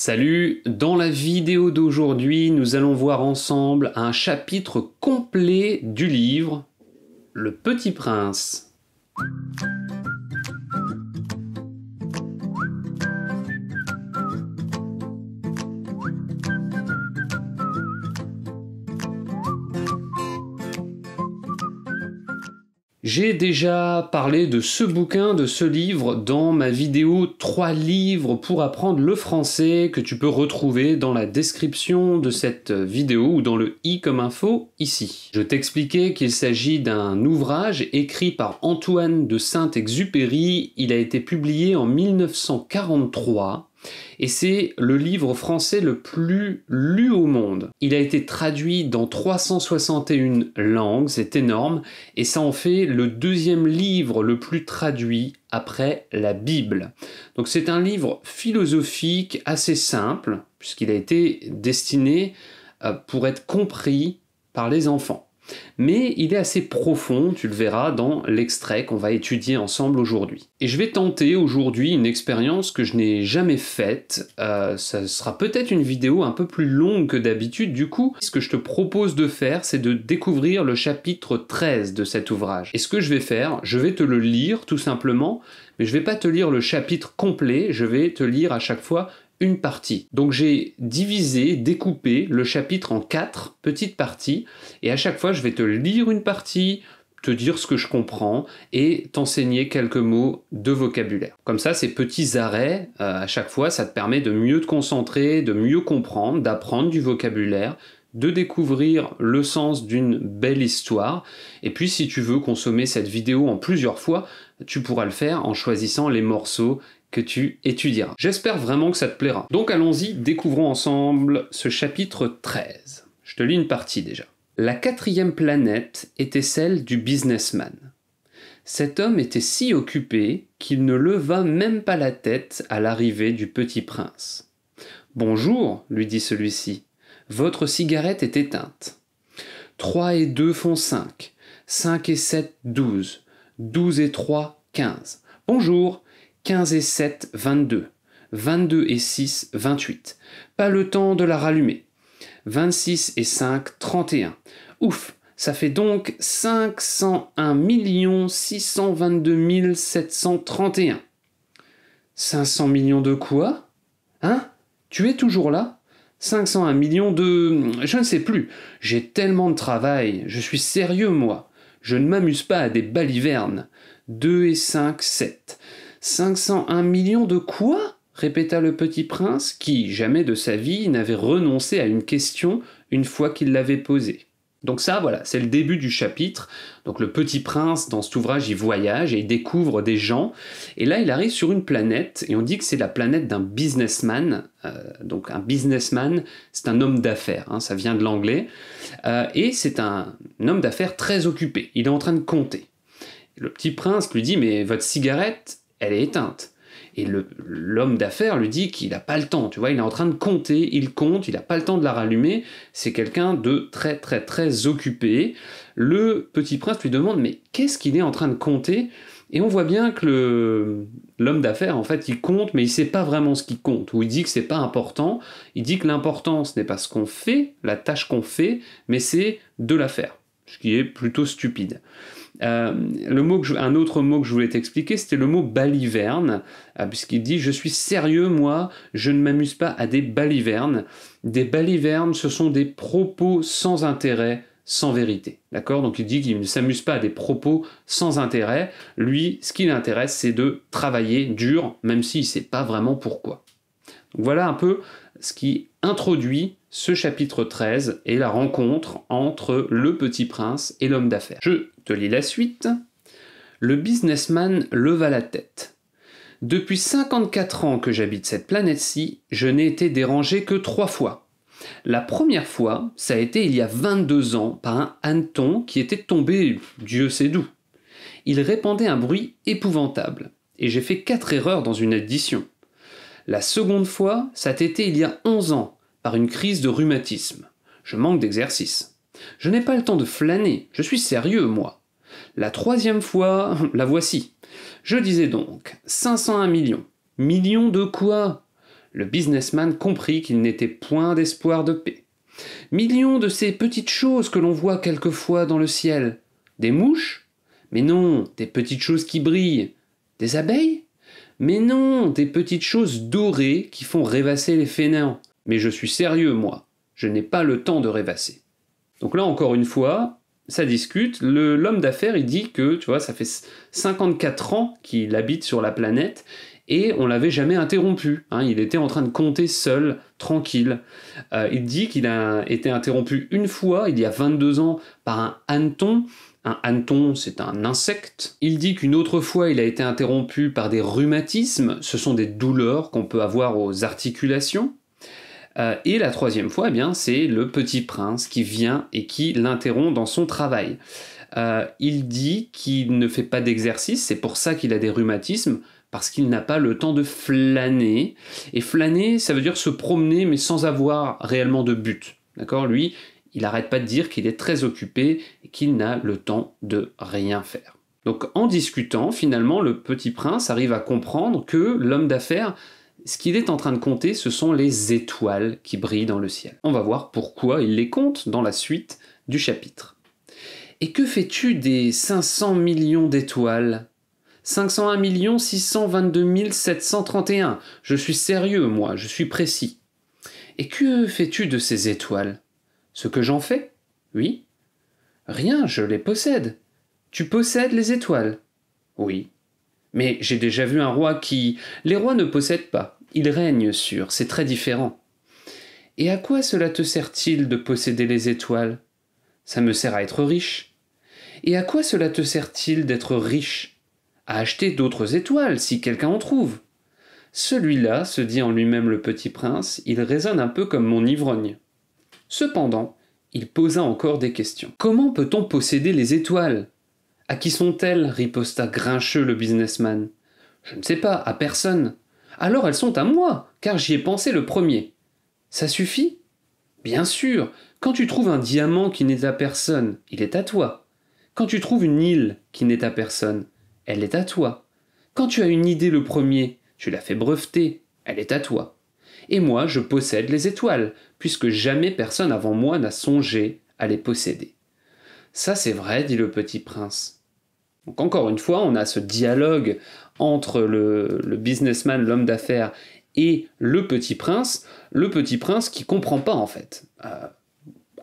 Salut, dans la vidéo d'aujourd'hui, nous allons voir ensemble un chapitre complet du livre Le Petit Prince. J'ai déjà parlé de ce bouquin, de ce livre, dans ma vidéo 3 livres pour apprendre le français que tu peux retrouver dans la description de cette vidéo ou dans le i comme info ici. Je t'expliquais qu'il s'agit d'un ouvrage écrit par Antoine de Saint-Exupéry. Il a été publié en 1943 et c'est le livre français le plus lu au monde. Il a été traduit dans 361 langues, c'est énorme, et ça en fait le deuxième livre le plus traduit après la Bible. Donc c'est un livre philosophique assez simple, puisqu'il a été destiné euh, pour être compris par les enfants mais il est assez profond, tu le verras, dans l'extrait qu'on va étudier ensemble aujourd'hui. Et je vais tenter aujourd'hui une expérience que je n'ai jamais faite, euh, ça sera peut-être une vidéo un peu plus longue que d'habitude, du coup, ce que je te propose de faire, c'est de découvrir le chapitre 13 de cet ouvrage. Et ce que je vais faire, je vais te le lire tout simplement, mais je vais pas te lire le chapitre complet, je vais te lire à chaque fois une partie. Donc j'ai divisé, découpé le chapitre en quatre petites parties, et à chaque fois je vais te lire une partie, te dire ce que je comprends et t'enseigner quelques mots de vocabulaire. Comme ça, ces petits arrêts, euh, à chaque fois, ça te permet de mieux te concentrer, de mieux comprendre, d'apprendre du vocabulaire, de découvrir le sens d'une belle histoire. Et puis, si tu veux consommer cette vidéo en plusieurs fois, tu pourras le faire en choisissant les morceaux que tu étudieras. J'espère vraiment que ça te plaira. Donc allons-y, découvrons ensemble ce chapitre 13. Je te lis une partie déjà. La quatrième planète était celle du businessman. Cet homme était si occupé qu'il ne leva même pas la tête à l'arrivée du petit prince. Bonjour, lui dit celui-ci, votre cigarette est éteinte. Trois et deux font cinq, cinq et sept douze, douze et trois quinze. Bonjour, 15 et 7, 22. 22 et 6, 28. Pas le temps de la rallumer. 26 et 5, 31. Ouf, ça fait donc 501 622 731. 500 millions de quoi Hein Tu es toujours là 501 millions de... Je ne sais plus. J'ai tellement de travail. Je suis sérieux, moi. Je ne m'amuse pas à des balivernes. 2 et 5, 7. 501 millions de quoi répéta le petit prince, qui, jamais de sa vie, n'avait renoncé à une question une fois qu'il l'avait posée. Donc ça, voilà, c'est le début du chapitre. Donc le petit prince, dans cet ouvrage, il voyage et il découvre des gens. Et là, il arrive sur une planète, et on dit que c'est la planète d'un businessman. Euh, donc un businessman, c'est un homme d'affaires, hein, ça vient de l'anglais. Euh, et c'est un homme d'affaires très occupé, il est en train de compter. Le petit prince lui dit, mais votre cigarette, elle est éteinte. Et l'homme d'affaires lui dit qu'il n'a pas le temps, tu vois, il est en train de compter, il compte, il n'a pas le temps de la rallumer, c'est quelqu'un de très très très occupé. Le petit prince lui demande mais qu'est-ce qu'il est en train de compter Et on voit bien que l'homme d'affaires, en fait, il compte, mais il ne sait pas vraiment ce qui compte, ou il dit que ce n'est pas important, il dit que l'important, ce n'est pas ce qu'on fait, la tâche qu'on fait, mais c'est de la faire, ce qui est plutôt stupide. Euh, le mot un autre mot que je voulais t'expliquer, c'était le mot baliverne, euh, puisqu'il dit Je suis sérieux, moi, je ne m'amuse pas à des balivernes. Des balivernes, ce sont des propos sans intérêt, sans vérité. D'accord Donc il dit qu'il ne s'amuse pas à des propos sans intérêt. Lui, ce qui l'intéresse, c'est de travailler dur, même s'il ne sait pas vraiment pourquoi. voilà un peu ce qui introduit ce chapitre 13 est la rencontre entre le petit prince et l'homme d'affaires. Je te lis la suite. Le businessman leva la tête. Depuis 54 ans que j'habite cette planète-ci, je n'ai été dérangé que trois fois. La première fois, ça a été il y a 22 ans par un hanneton qui était tombé Dieu sait d'où. Il répandait un bruit épouvantable, et j'ai fait quatre erreurs dans une édition. La seconde fois, ça a été il y a 11 ans par une crise de rhumatisme. Je manque d'exercice. Je n'ai pas le temps de flâner, je suis sérieux, moi. La troisième fois, la voici. Je disais donc 501 millions. Millions de quoi Le businessman comprit qu'il n'était point d'espoir de paix. Millions de ces petites choses que l'on voit quelquefois dans le ciel. Des mouches Mais non, des petites choses qui brillent. Des abeilles Mais non, des petites choses dorées qui font rêvasser les fainéants. Mais je suis sérieux, moi. Je n'ai pas le temps de rêvasser. Donc là, encore une fois, ça discute. L'homme d'affaires, il dit que, tu vois, ça fait 54 ans qu'il habite sur la planète et on l'avait jamais interrompu. Hein. Il était en train de compter seul, tranquille. Euh, il dit qu'il a été interrompu une fois, il y a 22 ans, par un hanneton. Un hanneton, c'est un insecte. Il dit qu'une autre fois, il a été interrompu par des rhumatismes. Ce sont des douleurs qu'on peut avoir aux articulations. Euh, et la troisième fois, eh bien, c'est le petit prince qui vient et qui l'interrompt dans son travail. Euh, il dit qu'il ne fait pas d'exercice, c'est pour ça qu'il a des rhumatismes, parce qu'il n'a pas le temps de flâner. Et flâner, ça veut dire se promener, mais sans avoir réellement de but. D'accord Lui, il n'arrête pas de dire qu'il est très occupé et qu'il n'a le temps de rien faire. Donc en discutant, finalement, le petit prince arrive à comprendre que l'homme d'affaires, ce qu'il est en train de compter, ce sont les étoiles qui brillent dans le ciel. On va voir pourquoi il les compte dans la suite du chapitre. Et que fais-tu des 500 millions d'étoiles 501 622 731. Je suis sérieux, moi, je suis précis. Et que fais-tu de ces étoiles Ce que j'en fais Oui. Rien, je les possède. Tu possèdes les étoiles Oui. Mais j'ai déjà vu un roi qui... Les rois ne possèdent pas, ils règnent sur, c'est très différent. Et à quoi cela te sert-il de posséder les étoiles Ça me sert à être riche. Et à quoi cela te sert-il d'être riche À acheter d'autres étoiles, si quelqu'un en trouve. Celui-là, se dit en lui-même le petit prince, il résonne un peu comme mon ivrogne. Cependant, il posa encore des questions. Comment peut-on posséder les étoiles à qui sont-elles riposta grincheux le businessman. Je ne sais pas, à personne. Alors elles sont à moi, car j'y ai pensé le premier. Ça suffit Bien sûr, quand tu trouves un diamant qui n'est à personne, il est à toi. Quand tu trouves une île qui n'est à personne, elle est à toi. Quand tu as une idée le premier, tu la fais breveter, elle est à toi. Et moi, je possède les étoiles, puisque jamais personne avant moi n'a songé à les posséder. Ça c'est vrai, dit le petit prince. Donc encore une fois, on a ce dialogue entre le, businessman, l'homme d'affaires et le petit prince, le petit prince qui comprend pas en fait. Euh,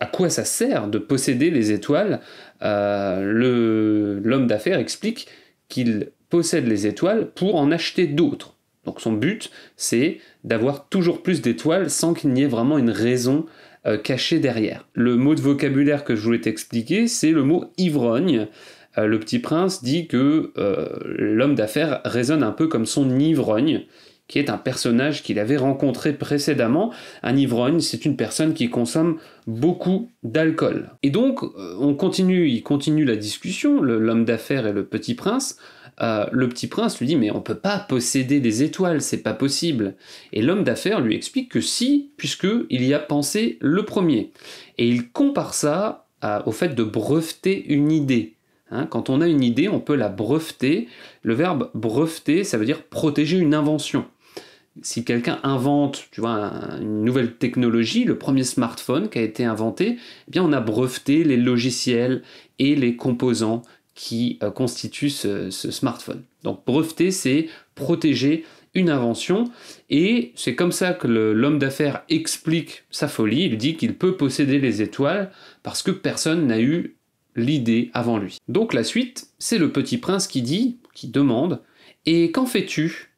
à quoi ça sert de posséder les étoiles euh, L'homme d'affaires explique qu'il possède les étoiles pour en acheter d'autres. Donc son but, c'est d'avoir toujours plus d'étoiles sans qu'il n'y ait vraiment une raison euh, cachée derrière. Le mot de vocabulaire que je voulais t'expliquer, c'est le mot ivrogne. Euh, le petit prince dit que euh, l'homme d'affaires résonne un peu comme son ivrogne, qui est un personnage qu'il avait rencontré précédemment. Un ivrogne, c'est une personne qui consomme beaucoup d'alcool. Et donc, euh, on continue, il continue la discussion, l'homme d'affaires et le petit prince. le petit prince lui dit mais on peut pas posséder des étoiles, c'est pas possible. Et l'homme d'affaires lui explique que si, puisque il y a pensé le premier. Et il compare ça au fait de breveter une idée. Hein, quand on a une idée, on peut la breveter. Le verbe breveter, ça veut dire protéger une invention. Si quelqu'un invente, tu vois, une nouvelle technologie, le premier smartphone qui a été inventé, eh bien on a breveté les logiciels et les composants qui euh, constituent ce, smartphone. Donc breveter, c'est protéger une invention, et c'est comme ça que l'homme d'affaires explique sa folie. Il dit qu'il peut posséder les étoiles parce que personne n'a eu l'idée avant lui. Donc la suite, c'est le petit prince qui dit, qui demande Et qu'en fais-tu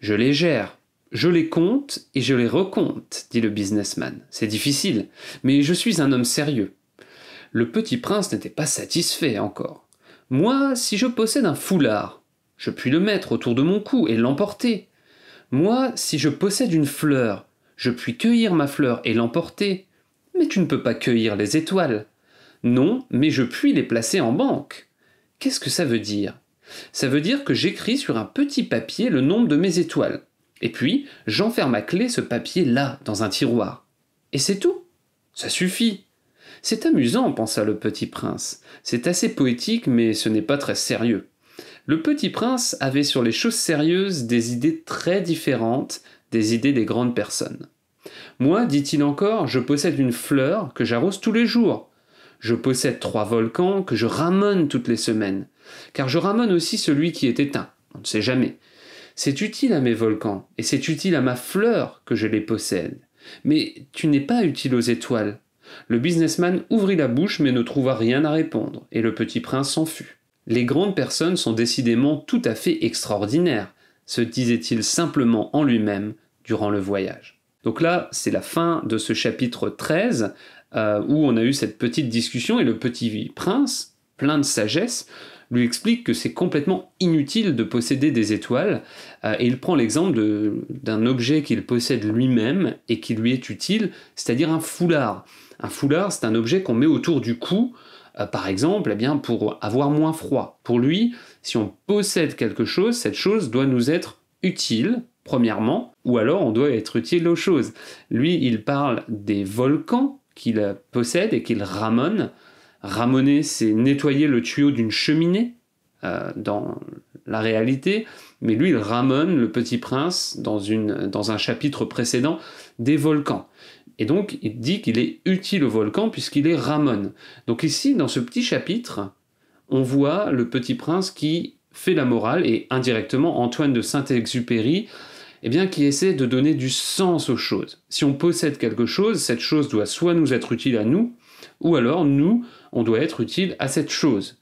Je les gère. Je les compte et je les recompte, dit le businessman. C'est difficile, mais je suis un homme sérieux. Le petit prince n'était pas satisfait encore. Moi, si je possède un foulard, je puis le mettre autour de mon cou et l'emporter. Moi, si je possède une fleur, je puis cueillir ma fleur et l'emporter. Mais tu ne peux pas cueillir les étoiles. Non, mais je puis les placer en banque. Qu'est-ce que ça veut dire Ça veut dire que j'écris sur un petit papier le nombre de mes étoiles. Et puis, j'enferme à clé ce papier là, dans un tiroir. Et c'est tout. Ça suffit. C'est amusant, pensa le petit prince. C'est assez poétique, mais ce n'est pas très sérieux. Le petit prince avait sur les choses sérieuses des idées très différentes des idées des grandes personnes. Moi, dit-il encore, je possède une fleur que j'arrose tous les jours. Je possède trois volcans que je ramène toutes les semaines, car je ramène aussi celui qui est éteint, on ne sait jamais. C'est utile à mes volcans, et c'est utile à ma fleur que je les possède. Mais tu n'es pas utile aux étoiles. Le businessman ouvrit la bouche mais ne trouva rien à répondre, et le petit prince s'en fut. Les grandes personnes sont décidément tout à fait extraordinaires, se disait-il simplement en lui-même durant le voyage. Donc là, c'est la fin de ce chapitre 13 euh, où on a eu cette petite discussion et le petit prince, plein de sagesse, lui explique que c'est complètement inutile de posséder des étoiles, euh, et il prend l'exemple d'un objet qu'il possède lui-même et qui lui est utile, c'est-à-dire un foulard. Un foulard, c'est un objet qu'on met autour du cou, euh, par exemple, eh bien, pour avoir moins froid. Pour lui, si on possède quelque chose, cette chose doit nous être utile, premièrement, ou alors on doit être utile aux choses. Lui, il parle des volcans qu'il possède et qu'il ramone. Ramoner, c'est nettoyer le tuyau d'une cheminée euh, dans la réalité, mais lui, il ramone le petit prince dans, une, dans un chapitre précédent des volcans. Et donc, il dit qu'il est utile au volcan puisqu'il est ramone. Donc ici, dans ce petit chapitre, on voit le petit prince qui fait la morale et indirectement Antoine de Saint-Exupéry eh bien, qui essaie de donner du sens aux choses. Si on possède quelque chose, cette chose doit soit nous être utile à nous, ou alors nous, on doit être utile à cette chose.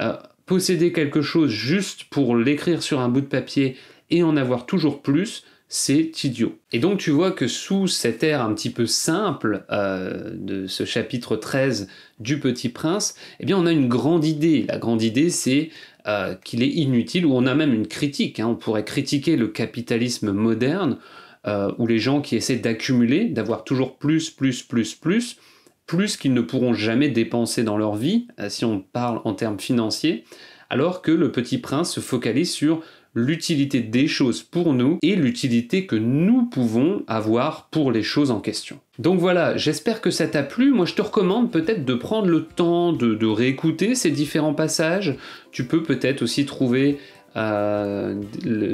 Euh, posséder quelque chose juste pour l'écrire sur un bout de papier et en avoir toujours plus, c'est idiot. Et donc tu vois que sous cet air un petit peu simple euh, de ce chapitre 13 du Petit Prince, eh bien on a une grande idée. La grande idée c'est euh, qu'il est inutile, ou on a même une critique, hein. on pourrait critiquer le capitalisme moderne, euh, où les gens qui essaient d'accumuler, d'avoir toujours plus, plus, plus, plus, plus qu'ils ne pourront jamais dépenser dans leur vie, euh, si on parle en termes financiers, alors que le petit prince se focalise sur l'utilité des choses pour nous et l'utilité que nous pouvons avoir pour les choses en question. Donc voilà, j'espère que ça t'a plu. Moi, je te recommande peut-être de prendre le temps de, réécouter ces différents passages. Tu peux peut-être aussi trouver euh,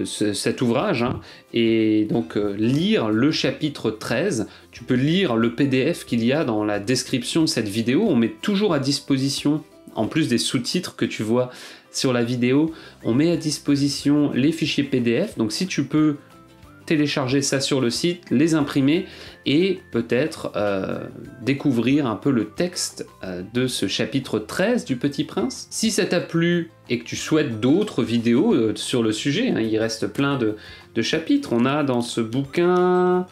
cet ouvrage hein, et donc euh, lire le chapitre 13. Tu peux lire le PDF qu'il y a dans la description de cette vidéo. On met toujours à disposition, en plus des sous-titres que tu vois sur la vidéo, on met à disposition les fichiers PDF. Donc si tu peux télécharger ça sur le site, les imprimer et peut-être euh, découvrir un peu le texte euh, de ce chapitre 13 du Petit Prince. Si ça t'a plu et que tu souhaites d'autres vidéos euh, sur le sujet, hein, il reste plein de, chapitres. On a dans ce bouquin...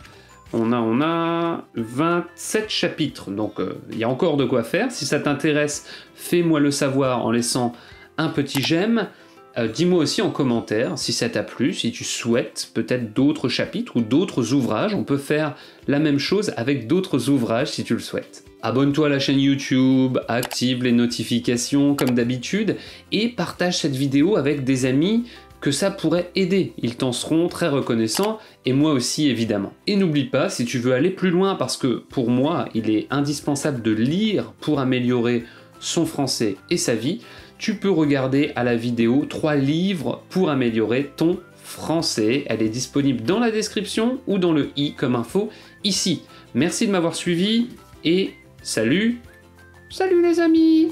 On a, on a 27 chapitres, donc il y a encore de quoi faire. Si ça t'intéresse, fais-moi le savoir en laissant un petit j'aime. Euh, dis-moi aussi en commentaire si ça t'a plu, si tu souhaites peut-être d'autres chapitres ou d'autres ouvrages. On peut faire la même chose avec d'autres ouvrages si tu le souhaites. Abonne-toi à la chaîne YouTube, active les notifications comme d'habitude et partage cette vidéo avec des amis que ça pourrait aider. Ils t'en seront très reconnaissants et moi aussi évidemment. Et n'oublie pas, si tu veux aller plus loin, parce que pour moi, il est indispensable de lire pour améliorer son français et sa vie, tu peux regarder à la vidéo 3 livres pour améliorer ton français. Elle est disponible dans la description ou dans le i comme info ici. Merci de m'avoir suivi et salut Salut les amis